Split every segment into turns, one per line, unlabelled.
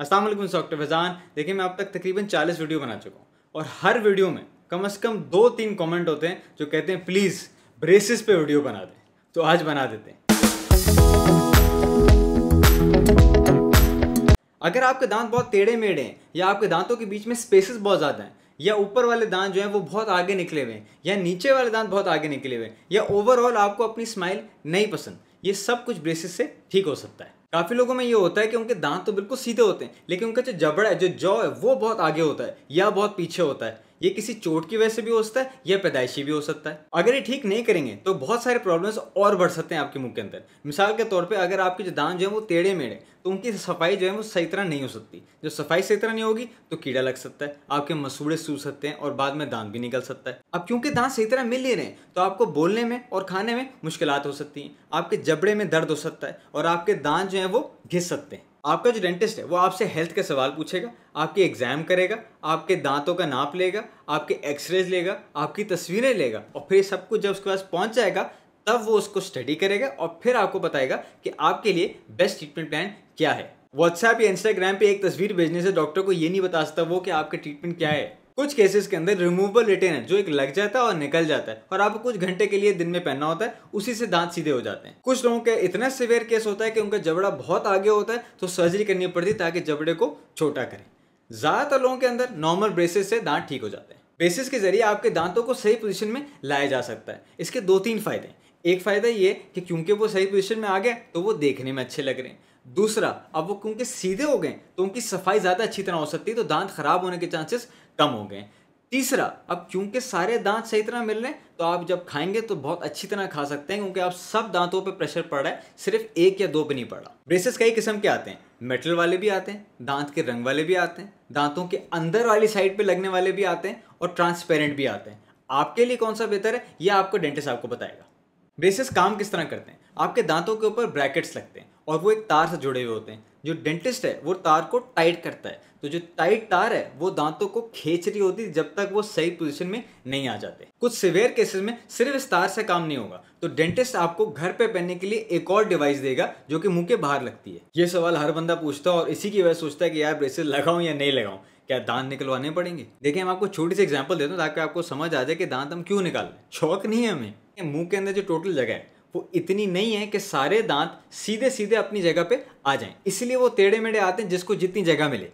Aslam doctor Faizan देखिए मैं अब तक तकरीबन 40 वीडियो बना चुका हूँ और हर वीडियो में कम अज़ कम दो तीन कमेंट होते हैं जो कहते हैं प्लीज़ ब्रेसिस पे वीडियो बना दें तो आज बना देते हैं अगर आपके दांत बहुत टेढ़े मेढ़े हैं या आपके दांतों के बीच में स्पेसेस बहुत ज़्यादा हैं या ऊपर वाले दांत जो हैं वो बहुत आगे निकले हुए हैं या नीचे वाले दांत बहुत आगे निकले हुए हैं या ओवरऑल आपको अपनी स्माइल नहीं पसंद ये सब कुछ ब्रेसिस से ठीक हो सकता है काफ़ी लोगों में ये होता है कि उनके दांत तो बिल्कुल सीधे होते हैं लेकिन उनका जो जबड़ा है जो जॉ है वो बहुत आगे होता है या बहुत पीछे होता है ये किसी चोट की वजह से भी हो सकता है या पैदाइशी भी हो सकता है अगर ये ठीक नहीं करेंगे तो बहुत सारे प्रॉब्लम्स और बढ़ सकते हैं आपके मुंह के अंदर मिसाल के तौर पर अगर आपके जो दांत जो है वो टेढ़े मेढ़े तो उनकी सफाई जो है वो सही तरह नहीं हो सकती जब सफाई सही तरह नहीं होगी तो कीड़ा लग सकता है आपके मसूड़े सू सकते हैं और बाद में दांत भी निकल सकता है अब क्योंकि दांत सही तरह मिल नहीं रहे तो आपको बोलने में और खाने में मुश्किल हो सकती हैं आपके जबड़े में दर्द हो सकता है और आपके दांत जो है वो घिस सकते हैं आपका जो डेंटिस्ट है वो आपसे हेल्थ के सवाल पूछेगा आपके एग्जाम करेगा आपके दांतों का नाप लेगा आपके एक्सरेज लेगा आपकी तस्वीरें लेगा और फिर सब कुछ जब उसके पास पहुंच जाएगा तब वो उसको स्टडी करेगा और फिर आपको बताएगा कि आपके लिए बेस्ट ट्रीटमेंट प्लान क्या है व्हाट्सएप या इंस्टाग्राम पे एक तस्वीर भेजने से डॉक्टर को ये नहीं बता सकता वो कि आपका ट्रीटमेंट क्या है कुछ केसेस के अंदर रिमूवेबल रिटेनर जो एक लग जाता है और निकल जाता है और आपको कुछ घंटे के लिए दिन में पहनना होता है उसी से दांत सीधे हो जाते हैं कुछ लोगों का इतना सिवियर केस होता है कि उनका जबड़ा बहुत आगे होता है तो सर्जरी करनी पड़ती ताकि जबड़े को छोटा करें ज़्यादातर लोगों के अंदर नॉर्मल ब्रेसेस से दांत ठीक हो जाते हैं ब्रेसेस के जरिए आपके दांतों को सही पोजिशन में लाया जा सकता है इसके दो तीन फायदे हैं एक फ़ायदा ये कि क्योंकि वो सही पोजिशन में आ गए तो वो देखने में अच्छे लग रहे हैं दूसरा अब वो क्योंकि सीधे हो गए तो उनकी सफाई ज़्यादा अच्छी तरह हो सकती है तो दांत खराब होने के चांसेस कम हो गए तीसरा अब क्योंकि सारे दांत सही तरह मिल रहे हैं तो आप जब खाएंगे तो बहुत अच्छी तरह खा सकते हैं क्योंकि आप सब दांतों पर प्रेशर पड़ रहा है सिर्फ एक या दो पे नहीं पड़ रहा ब्रेसेस कई किस्म के आते हैं मेटल वाले भी आते हैं दांत के रंग वाले भी आते हैं दांतों के अंदर वाली साइड पे लगने वाले भी आते हैं और ट्रांसपेरेंट भी आते हैं आपके लिए कौन सा बेहतर है यह आपको डेंटिस्ट आपको बताएगा ब्रेसेस काम किस तरह करते हैं आपके दांतों के ऊपर ब्रैकेट्स लगते हैं और वो एक तार से जुड़े हुए होते हैं जो डेंटिस्ट है वो तार को टाइट करता है तो जो टाइट तार है वो दांतों को खींच रही होती है जब तक वो सही पोजीशन में नहीं आ जाते कुछ सिवियर केसेस में सिर्फ इस तार से काम नहीं होगा तो डेंटिस्ट आपको घर पे पहनने के लिए एक और डिवाइस देगा जो कि मुंह के बाहर लगती है ये सवाल हर बंदा पूछता है और इसी की वजह सोचता है कि यार ब्रेसेस लगाऊं या नहीं लगाऊं क्या दांत निकलवाने पड़ेंगे देखिए हम आपको छोटी सी एग्जाम्पल देता हूँ ताकि आपको समझ आ जाए कि दांत हम क्यों निकाल रहे शौक नहीं है हमें मुंह के अंदर जो टोटल जगह है वो इतनी नहीं है कि सारे दांत सीधे सीधे अपनी जगह पे आ जाएं इसलिए वो टेढ़े मेढ़े आते हैं जिसको जितनी जगह मिले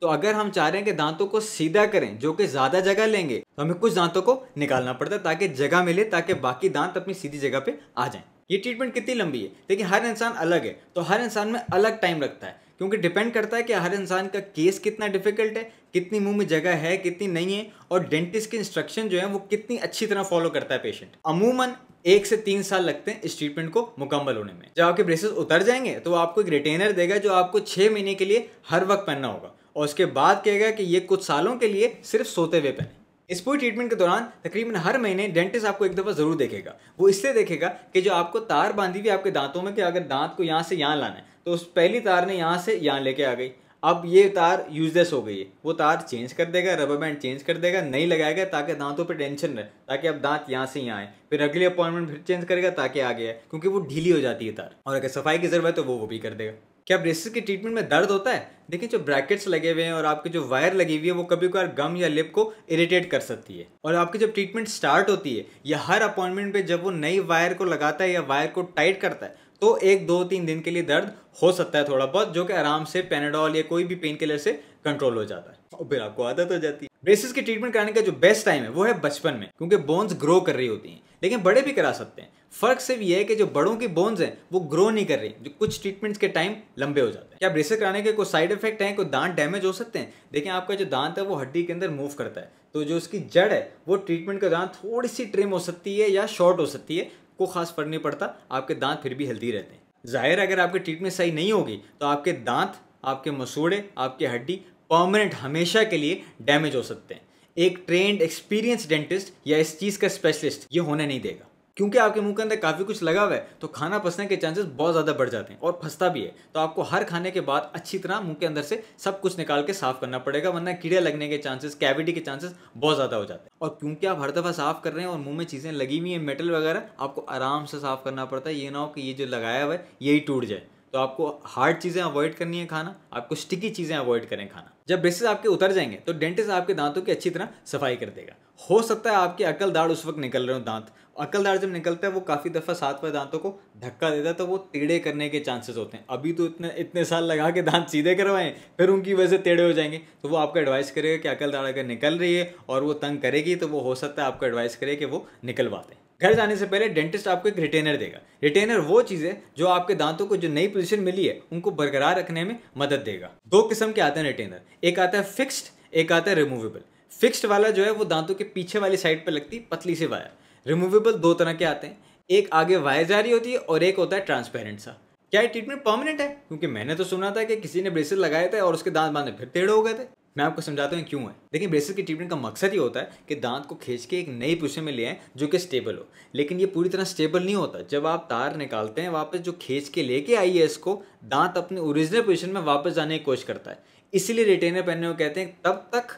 तो अगर हम चाह रहे हैं कि दांतों को सीधा करें जो कि ज़्यादा जगह लेंगे तो हमें कुछ दांतों को निकालना पड़ता है ताकि जगह मिले ताकि बाकी दांत अपनी सीधी जगह पे आ जाएं ये ट्रीटमेंट कितनी लंबी है लेकिन हर इंसान अलग है तो हर इंसान में अलग टाइम लगता है क्योंकि डिपेंड करता है कि हर इंसान का केस कितना डिफिकल्ट है कितनी मुंह में जगह है कितनी नहीं है और डेंटिस्ट के इंस्ट्रक्शन जो है वो कितनी अच्छी तरह फॉलो करता है पेशेंट अमूमन एक से तीन साल लगते हैं इस ट्रीटमेंट को मुकम्मल होने में जब आपके ब्रेसेस उतर जाएंगे तो आपको एक रिटेनर देगा जो आपको छः महीने के लिए हर वक्त पहनना होगा और उसके बाद कहेगा कि ये कुछ सालों के लिए सिर्फ सोते हुए पहने इस पूरी ट्रीटमेंट के दौरान तकरीबन हर महीने डेंटिस्ट आपको एक दफ़ा ज़रूर देखेगा वो इसलिए देखेगा कि जो आपको तार बांधी हुई आपके दांतों में कि अगर दांत को यहाँ से यहाँ लाना है तो उस पहली तार ने यहाँ से यहाँ लेके आ गई अब ये तार यूजलेस हो गई है वो तार चेंज कर देगा रबर बैंड चेंज कर देगा नहीं लगाएगा ताकि दांतों पर टेंशन रहे ताकि अब दांत यहाँ से यहाँ आए फिर अगली अपॉइंटमेंट फिर चेंज करेगा ताकि आ गया क्योंकि वो ढीली हो जाती है तार और अगर सफाई की ज़रूरत है तो वो वो भी कर देगा क्या ब्रेसिस के ट्रीटमेंट में दर्द होता है देखिए जो ब्रैकेट्स लगे हुए हैं और आपकी जो वायर लगी हुई है वो कभी कभार गम या लिप को इरिटेट कर सकती है और आपकी जब ट्रीटमेंट स्टार्ट होती है या हर अपॉइंटमेंट पे जब वो नई वायर को लगाता है या वायर को टाइट करता है तो एक दो तीन दिन के लिए दर्द हो सकता है थोड़ा बहुत जो कि आराम से पेनाडॉल या कोई भी पेन किलर से कंट्रोल हो जाता है और फिर आपको आदत हो जाती है ब्रेसेस की ट्रीटमेंट कराने का जो बेस्ट टाइम है वो है बचपन में क्योंकि बोन्स ग्रो कर रही होती हैं लेकिन बड़े भी करा सकते हैं फर्क सिर्फ ये है कि जो बड़ों की बोन्स हैं वो ग्रो नहीं कर रही जो कुछ ट्रीटमेंट्स के टाइम लंबे हो जाते हैं क्या ब्रेसेस कराने के कोई साइड इफेक्ट हैं कोई दांत डैमेज हो सकते हैं लेकिन आपका जो दांत है वो हड्डी के अंदर मूव करता है तो जो उसकी जड़ है वो ट्रीटमेंट के दौरान थोड़ी सी ट्रिम हो सकती है या शॉर्ट हो सकती है को खास फर्क नहीं पड़ता आपके दांत फिर भी हेल्दी रहते हैं जाहिर अगर आपकी ट्रीटमेंट सही नहीं होगी तो आपके दांत आपके मसूड़े आपकी हड्डी परमानेंट हमेशा के लिए डैमेज हो सकते हैं एक ट्रेंड एक्सपीरियंस डेंटिस्ट या इस चीज़ का स्पेशलिस्ट ये होने नहीं देगा क्योंकि आपके मुंह के अंदर काफ़ी कुछ लगा हुआ है तो खाना फंसने के चांसेस बहुत ज़्यादा बढ़ जाते हैं और फंसता भी है तो आपको हर खाने के बाद अच्छी तरह मुंह के अंदर से सब कुछ निकाल के साफ करना पड़ेगा वरना कीड़े लगने के चांसेस कैविटी के चांसेस बहुत ज़्यादा हो जाते हैं और क्योंकि आप हर दफ़ा साफ कर रहे हैं और मुंह में चीज़ें लगी हुई हैं मेटल वगैरह आपको आराम से साफ करना पड़ता है ये ना हो कि ये जो लगाया हुआ है यही टूट जाए तो आपको हार्ड चीज़ें अवॉइड करनी है खाना आपको स्टिकी चीज़ें अवॉइड करें खाना जब ब्रेसेस आपके उतर जाएंगे तो डेंटिस्ट आपके दांतों की अच्छी तरह सफाई कर देगा हो सकता है आपके अकल दाड़ उस वक्त निकल रहे हो दांत अकल दाड़ जब निकलता है वो काफ़ी दफ़ा सात पर दांतों को धक्का देता है तो वो टेढ़े करने के चांसेस होते हैं अभी तो इतने इतने साल लगा के दांत सीधे करवाएं फिर उनकी वजह से टेढ़े हो जाएंगे तो वो आपका एडवाइस करेगा कि अकल दाड़ अगर निकल रही है और वो तंग करेगी तो वो हो सकता है आपको एडवाइस करे कि वो निकलवा दें घर जाने से पहले डेंटिस्ट आपको एक रिटेनर देगा रिटेनर वो चीज़ है जो आपके दांतों को जो नई पोजिशन मिली है उनको बरकरार रखने में मदद देगा दो किस्म के आते हैं रिटेनर एक आता है फिक्स्ड एक आता है रिमूवेबल फिक्स्ड वाला जो है वो दांतों के पीछे वाली साइड पर लगती पतली सी वायर रिमूवेबल दो तरह के आते हैं एक आगे वायर जारी होती है और एक होता है ट्रांसपेरेंट सा क्या ये ट्रीटमेंट परमानेंट है क्योंकि मैंने तो सुना था कि किसी ने ब्रेसेस लगाए थे और उसके दांत बांधे फिर टेढ़े हो गए थे मैं आपको समझाता हूँ क्यों है देखिए ब्रेसेस की ट्रीटमेंट का मकसद ये होता है कि दांत को खींच के एक नई पोजिशन में ले आए जो कि स्टेबल हो लेकिन ये पूरी तरह स्टेबल नहीं होता जब आप तार निकालते हैं वापस जो खींच के लेके आई है इसको दांत अपने ओरिजिनल पोजिशन में वापस जाने की कोशिश करता है इसीलिए रिटेनर पहनने को कहते हैं तब तक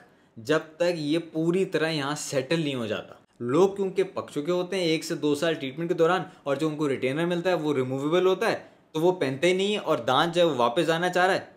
जब तक ये पूरी तरह यहाँ सेटल नहीं हो जाता लोग क्योंकि पक चुके होते हैं एक से दो साल ट्रीटमेंट के दौरान और जो उनको रिटेनर मिलता है वो रिमूवेबल होता है तो वो पहनते ही नहीं है और दांत जब वापस जाना चाह रहा है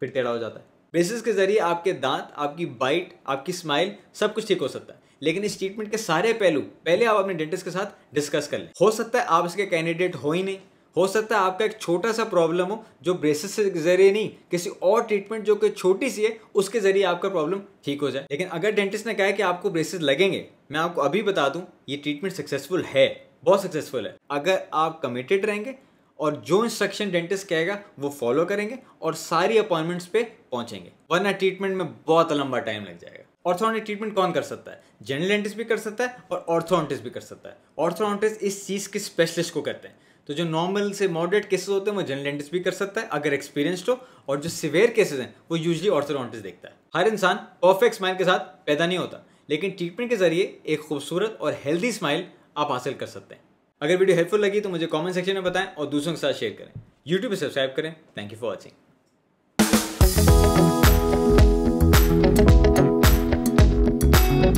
फिर टेढ़ा हो जाता है ब्रेसिस के जरिए आपके दांत आपकी बाइट आपकी स्माइल सब कुछ ठीक हो सकता है लेकिन इस ट्रीटमेंट के सारे पहलू पहले आप अपने डेंटिस्ट के साथ डिस्कस कर लें हो सकता है आप इसके कैंडिडेट हो ही नहीं हो सकता है आपका एक छोटा सा प्रॉब्लम हो जो ब्रेसेस के जरिए नहीं किसी और ट्रीटमेंट जो कि छोटी सी है उसके जरिए आपका प्रॉब्लम ठीक हो जाए लेकिन अगर डेंटिस्ट ने कहा है कि आपको ब्रेसेस लगेंगे मैं आपको अभी बता दूं ये ट्रीटमेंट सक्सेसफुल है बहुत सक्सेसफुल है अगर आप कमिटेड रहेंगे और जो इंस्ट्रक्शन डेंटिस्ट कहेगा वो फॉलो करेंगे और सारी अपॉइंटमेंट्स पे पहुंचेंगे वरना ट्रीटमेंट में बहुत लंबा टाइम लग जाएगा ऑर्थोडोंटिक ट्रीटमेंट कौन कर सकता है जनरल डेंटिस्ट भी कर सकता है और ऑर्थोडोंटिस्ट भी कर सकता है ऑर्थोडोंटिस्ट इस चीज़ के स्पेशलिस्ट को करते हैं तो जो नॉर्मल से मॉडरेट केसेस होते हैं वो जनरल डेंटिस्ट भी कर सकता है अगर एक्सपीरियंस्ड हो और जो सिवियर केसेस हैं वो यूजली ऑर्थोडोंटिस्ट देखता है हर इंसान परफेक्ट स्माइल के साथ पैदा नहीं होता लेकिन ट्रीटमेंट के जरिए एक खूबसूरत और हेल्दी स्माइल आप हासिल कर सकते हैं अगर वीडियो हेल्पफुल लगी तो मुझे कमेंट सेक्शन में बताएं और दूसरों के साथ शेयर करें यूट्यूब पर सब्सक्राइब करें thank you for watching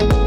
thank you